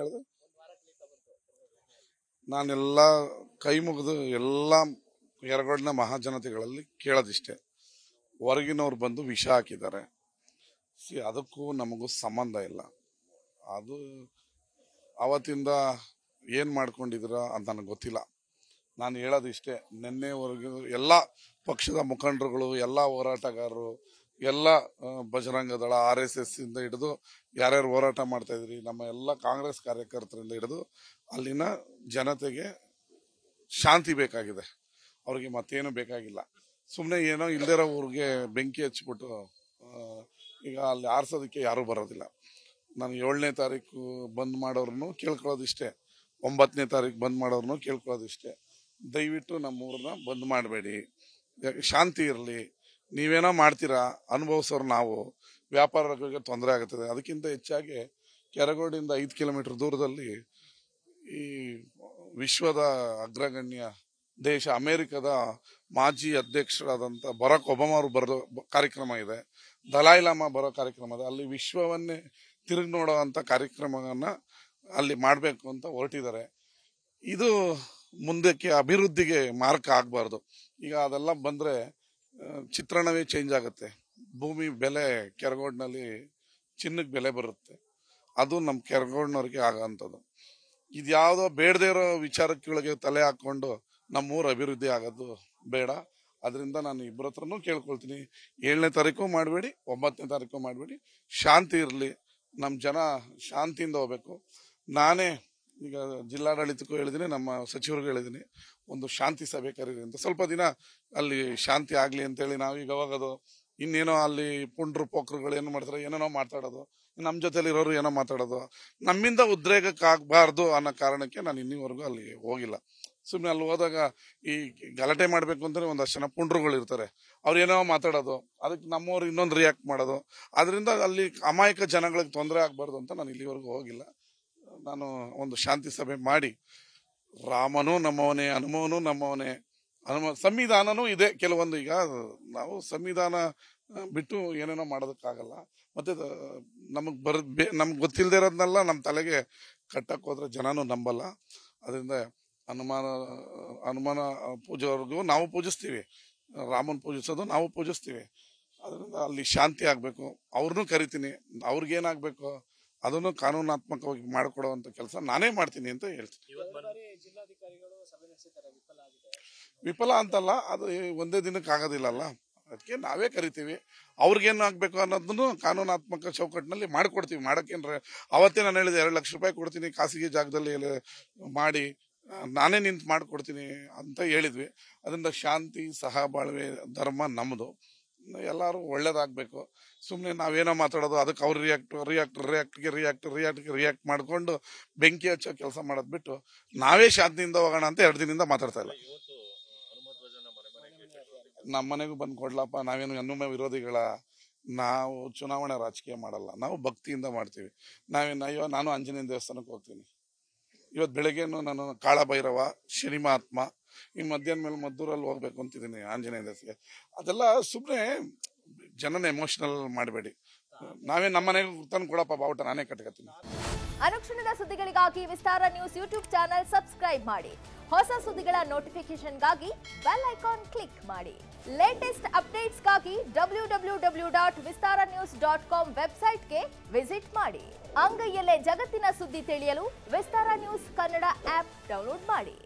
ಹೇಳ್ದೆ ನಾನೆಲ್ಲ ಕೈ ಮುಗಿದು ಎಲ್ಲ ಎರಗಡಿನ ಮಹಾಜನತೆಗಳಲ್ಲಿ ಕೇಳೋದಿಷ್ಟೆ ಹೊರಗಿನವ್ರು ಬಂದು ವಿಷ ಹಾಕಿದ್ದಾರೆ ಸಿ ಅದಕ್ಕೂ ನಮಗೂ ಸಂಬಂಧ ಇಲ್ಲ ಅದು ಆವತ್ತಿಂದ ಏನು ಮಾಡ್ಕೊಂಡಿದ್ರ ಅಂತ ನನಗೆ ಗೊತ್ತಿಲ್ಲ ನಾನು ಹೇಳೋದಿಷ್ಟೇ ನಿನ್ನೆವರೆಗೂ ಎಲ್ಲ ಪಕ್ಷದ ಮುಖಂಡರುಗಳು ಎಲ್ಲ ಹೋರಾಟಗಾರರು ಎಲ್ಲ ಬಜರಂಗ ದಳ ಆರ್ ಎಸ್ ಎಸ್ ಇಂದ ಹಿಡಿದು ಯಾರ್ಯಾರು ಹೋರಾಟ ಮಾಡ್ತಾ ಇದ್ರಿ ನಮ್ಮ ಎಲ್ಲ ಕಾಂಗ್ರೆಸ್ ಕಾರ್ಯಕರ್ತರಿಂದ ಹಿಡಿದು ಅಲ್ಲಿನ ಜನತೆಗೆ ಶಾಂತಿ ಬೇಕಾಗಿದೆ ಅವ್ರಿಗೆ ಮತ್ತೇನು ಬೇಕಾಗಿಲ್ಲ ಸುಮ್ಮನೆ ಏನೋ ಇಲ್ದಿರೋ ಊರಿಗೆ ಬೆಂಕಿ ಹಚ್ಚಿಬಿಟ್ಟು ಈಗ ಅಲ್ಲಿ ಆರಿಸೋದಕ್ಕೆ ಯಾರೂ ಬರೋದಿಲ್ಲ ನಾನು ಏಳನೇ ತಾರೀಕು ಬಂದ್ ಮಾಡೋರನ್ನು ಕೇಳ್ಕೊಳ್ಳೋದಿಷ್ಟೇ ಒಂಬತ್ತನೇ ತಾರೀಕು ಬಂದ್ ಮಾಡೋರನ್ನು ಕೇಳ್ಕೊಳ್ಳೋದಿಷ್ಟೇ ದಯವಿಟ್ಟು ನಮ್ಮೂರನ್ನ ಬಂದ್ ಮಾಡಬೇಡಿ ಶಾಂತಿ ಇರಲಿ ನೀವೇನೋ ಮಾಡ್ತೀರಾ ಅನುಭವಿಸೋರು ನಾವು ವ್ಯಾಪಾರಗಳಿಗೆ ತೊಂದರೆ ಆಗುತ್ತದೆ ಅದಕ್ಕಿಂತ ಹೆಚ್ಚಾಗಿ ಕೆರಗೋಡಿಂದ ಐದು ಕಿಲೋಮೀಟರ್ ದೂರದಲ್ಲಿ ಈ ವಿಶ್ವದ ಅಗ್ರಗಣ್ಯ ದೇಶ ಅಮೇರಿಕದ ಮಾಜಿ ಅಧ್ಯಕ್ಷರಾದಂಥ ಬರಾಕ್ ಒಬಾಮ ಅವರು ಬರೋ ಕಾರ್ಯಕ್ರಮ ಇದೆ ದಲಾಯಿ ಲಾಮ ಬರೋ ಕಾರ್ಯಕ್ರಮ ಇದೆ ಅಲ್ಲಿ ವಿಶ್ವವನ್ನೇ ತಿರುಗಿ ನೋಡೋವಂಥ ಕಾರ್ಯಕ್ರಮವನ್ನು ಅಲ್ಲಿ ಮಾಡಬೇಕು ಅಂತ ಹೊರಟಿದ್ದಾರೆ ಇದು ಮುಂದಕ್ಕೆ ಅಭಿವೃದ್ಧಿಗೆ ಮಾರ್ಕ್ ಆಗಬಾರ್ದು ಈಗ ಅದೆಲ್ಲ ಬಂದರೆ ಚಿತ್ರಣವೇ ಚೇಂಜ್ ಆಗುತ್ತೆ ಭೂಮಿ ಬೆಲೆ ಕೆರಗೋಡ್ನಲ್ಲಿ ಚಿನ್ನಕ್ಕೆ ಬೆಲೆ ಬರುತ್ತೆ ಅದು ನಮ್ಮ ಕೆರಗೋಡ್ನವ್ರಿಗೆ ಇದು ಇದ್ಯಾವುದೋ ಬೇಡದೇ ಇರೋ ವಿಚಾರಕ್ಕೊಳಗೆ ತಲೆ ಹಾಕ್ಕೊಂಡು ನಮ್ಮ ಊರು ಅಭಿವೃದ್ಧಿ ಆಗೋದು ಬೇಡ ಅದರಿಂದ ನಾನು ಇಬ್ಬರ ಹತ್ರನೂ ಕೇಳ್ಕೊಳ್ತೀನಿ ಏಳನೇ ತಾರೀಕು ಮಾಡಬೇಡಿ ಒಂಬತ್ತನೇ ತಾರೀಕು ಮಾಡಬೇಡಿ ಶಾಂತಿ ಇರಲಿ ನಮ್ಮ ಜನ ಶಾಂತಿಯಿಂದ ಹೋಗ್ಬೇಕು ನಾನೇ ಈಗ ಜಿಲ್ಲಾಡಳಿತಕ್ಕೂ ಹೇಳಿದ್ದೀನಿ ನಮ್ಮ ಸಚಿವರಿಗೂ ಹೇಳಿದ್ದೀನಿ ಒಂದು ಶಾಂತಿ ಸಭೆ ಕರೀರಿ ಅಂತ ಸ್ವಲ್ಪ ದಿನ ಅಲ್ಲಿ ಶಾಂತಿ ಆಗಲಿ ಅಂತೇಳಿ ನಾವು ಈಗ ಹೋಗೋದು ಇನ್ನೇನೋ ಅಲ್ಲಿ ಪುಂಡ್ರು ಪೋಕ್ರುಗಳು ಏನು ಮಾಡ್ತಾರೆ ಏನೇನೋ ಮಾತಾಡೋದು ನಮ್ಮ ಜೊತೆಲಿ ಇರೋರು ಏನೋ ಮಾತಾಡೋದು ನಮ್ಮಿಂದ ಉದ್ರೇಕಕ್ಕಾಗಬಾರ್ದು ಅನ್ನೋ ಕಾರಣಕ್ಕೆ ನಾನು ಇನ್ನಿವರೆಗೂ ಅಲ್ಲಿ ಹೋಗಿಲ್ಲ ಸುಮ್ಮನೆ ಅಲ್ಲಿ ಹೋದಾಗ ಈ ಗಲಾಟೆ ಮಾಡಬೇಕು ಅಂತಲೇ ಒಂದಷ್ಟು ಜನ ಪುಂಡ್ರುಗಳು ಇರ್ತಾರೆ ಅವ್ರು ಏನೋ ಮಾತಾಡೋದು ಅದಕ್ಕೆ ನಮ್ಮವ್ರು ಇನ್ನೊಂದು ರಿಯಾಕ್ಟ್ ಮಾಡೋದು ಅದರಿಂದ ಅಲ್ಲಿ ಅಮಾಯಕ ಜನಗಳಿಗೆ ತೊಂದರೆ ಆಗಬಾರ್ದು ಅಂತ ನಾನು ಇಲ್ಲಿವರೆಗೂ ಹೋಗಿಲ್ಲ ನಾನು ಒಂದು ಶಾಂತಿ ಸಭೆ ಮಾಡಿ ರಾಮನು ನಮ್ಮವನೇ ಹನುಮವನು ನಮ್ಮವನೇ ಹನುಮ ಸಂವಿಧಾನನೂ ಇದೆ ಕೆಲವೊಂದು ಈಗ ನಾವು ಸಂವಿಧಾನ ಬಿಟ್ಟು ಏನೇನೋ ಮಾಡೋದಕ್ಕಾಗಲ್ಲ ಮತ್ತೆ ನಮಗೆ ಬರ ನಮ್ಗೆ ಗೊತ್ತಿಲ್ಲದೆ ಇರೋದನ್ನೆಲ್ಲ ನಮ್ಮ ತಲೆಗೆ ಕಟ್ಟಕ್ಕೆ ಹೋದ್ರೆ ಜನನೂ ನಂಬಲ್ಲ ಅದರಿಂದ ಹನುಮಾನ ಹನುಮಾನ ಪೂಜೆವರೆಗೂ ನಾವು ಪೂಜಿಸ್ತೀವಿ ರಾಮನ ಪೂಜಿಸೋದು ನಾವು ಪೂಜಿಸ್ತೀವಿ ಅದರಿಂದ ಅಲ್ಲಿ ಶಾಂತಿ ಆಗಬೇಕು ಅವ್ರನ್ನೂ ಕರಿತೀನಿ ಅವ್ರಿಗೇನಾಗಬೇಕು ಅದನ್ನು ಕಾನೂನಾತ್ಮಕವಾಗಿ ಮಾಡಿಕೊಡುವಂಥ ಕೆಲಸ ನಾನೇ ಮಾಡ್ತೀನಿ ಅಂತ ಹೇಳ್ತೀನಿ ವಿಫಲ ಅಂತಲ್ಲ ಅದು ಒಂದೇ ದಿನಕ್ಕೆ ಆಗೋದಿಲ್ಲಲ್ಲ ಅದಕ್ಕೆ ನಾವೇ ಕರಿತೀವಿ ಅವ್ರಿಗೇನು ಆಗಬೇಕು ಅನ್ನೋದನ್ನು ಕಾನೂನಾತ್ಮಕ ಚೌಕಟ್ಟಿನಲ್ಲಿ ಮಾಡಿಕೊಡ್ತೀವಿ ಮಾಡೋಕ್ಕೇನ್ರ ಅವತ್ತೇ ನಾನು ಹೇಳಿದೆ ಎರಡು ಲಕ್ಷ ರೂಪಾಯಿ ಕೊಡ್ತೀನಿ ಖಾಸಗಿ ಜಾಗದಲ್ಲಿ ಮಾಡಿ ನಾನೇ ನಿಂತು ಮಾಡಿಕೊಡ್ತೀನಿ ಅಂತ ಹೇಳಿದ್ವಿ ಅದರಿಂದ ಶಾಂತಿ ಸಹಬಾಳ್ವೆ ಧರ್ಮ ನಮ್ಮದು ಎಲ್ಲರೂ ಒಳ್ಳೇದಾಗಬೇಕು ಸುಮ್ಮನೆ ನಾವೇನೋ ಮಾತಾಡೋದು ಅದಕ್ಕೆ ಅವ್ರು ರಿಯಾಕ್ಟ್ ರಿಯಾಕ್ಟ್ ರಿಯಾಕ್ಟ್ಗೆ ರಿಯಾಕ್ಟ್ ರಿಯಾಕ್ಟ್ಗೆ ರಿಯಾಕ್ಟ್ ಮಾಡಿಕೊಂಡು ಬೆಂಕಿ ಹಚ್ಚೋ ಕೆಲಸ ಮಾಡೋದು ಬಿಟ್ಟು ನಾವೇ ಶಾಂತಿಯಿಂದ ಹೋಗೋಣ ಅಂತ ಎರಡು ದಿನದಿಂದ ಮಾತಾಡ್ತಾ ಇಲ್ಲ ನಮ್ಮ ಮನೆಗೂ ಬಂದು ಕೊಡ್ಲಪ್ಪ ನಾವೇನು ಹೆಣ್ಣುಮೆ ವಿರೋಧಿಗಳ ನಾವು ಚುನಾವಣೆ ರಾಜಕೀಯ ಮಾಡಲ್ಲ ನಾವು ಭಕ್ತಿಯಿಂದ ಮಾಡ್ತೀವಿ ನಾವೇನು ಅಯ್ಯೋ ನಾನು ಆಂಜನೇಯ ದೇವಸ್ಥಾನಕ್ಕೆ ಹೋಗ್ತೀನಿ ಇವತ್ತು ಬೆಳಗ್ಗೆನೂ ನಾನು ಕಾಳಭೈರವ ಶ್ರೀಮಾತ್ಮ ಇನ್ನು ಮಧ್ಯಾಹ್ನ ಮೇಲೆ ಮದ್ದೂರಲ್ಲಿ ಹೋಗ್ಬೇಕು ಅಂತಿದ್ದೀನಿ ಆಂಜನೇಯ ದಾಸಿಗೆ ಅದೆಲ್ಲ ಸುಮ್ಮನೆ ಜನನ ಎಮೋಷನಲ್ ಮಾಡಬೇಡಿ ನಾವೇ ನಮ್ಮನೆಗೆ ತಂದು ಕೊಡಪ್ಪ ಬಾವುಟ ನಾನೇ ಕಟ್ಕೋತೀನಿ ಅನುಕ್ಷಣದ ಸುದ್ದಿಗಳಿಗಾಗಿ Vistara news YouTube channel subscribe ಮಾಡಿ ಹೊಸ ಸುದ್ದಿಗಳ ನೋಟಿಫಿಕೇಶನ್ಗಾಗಿ ಬೆಲ್ ಐಕಾನ್ ಕ್ಲಿಕ್ ಮಾಡಿ ಲೇಟೆಸ್ಟ್ ಅಪ್ಡೇಟ್ಸ್ಗಾಗಿ W W W dot Vistara news dot com ವೆಬ್ಸೈಟ್ಗೆ ವಿಸಿಟ್ ಮಾಡಿ ಅಂಗೈಯಲ್ಲೇ ಜಗತ್ತಿನ ಸುದ್ದಿ ತಿಳಿಯಲು Vistara news Kannada app download ಮಾಡಿ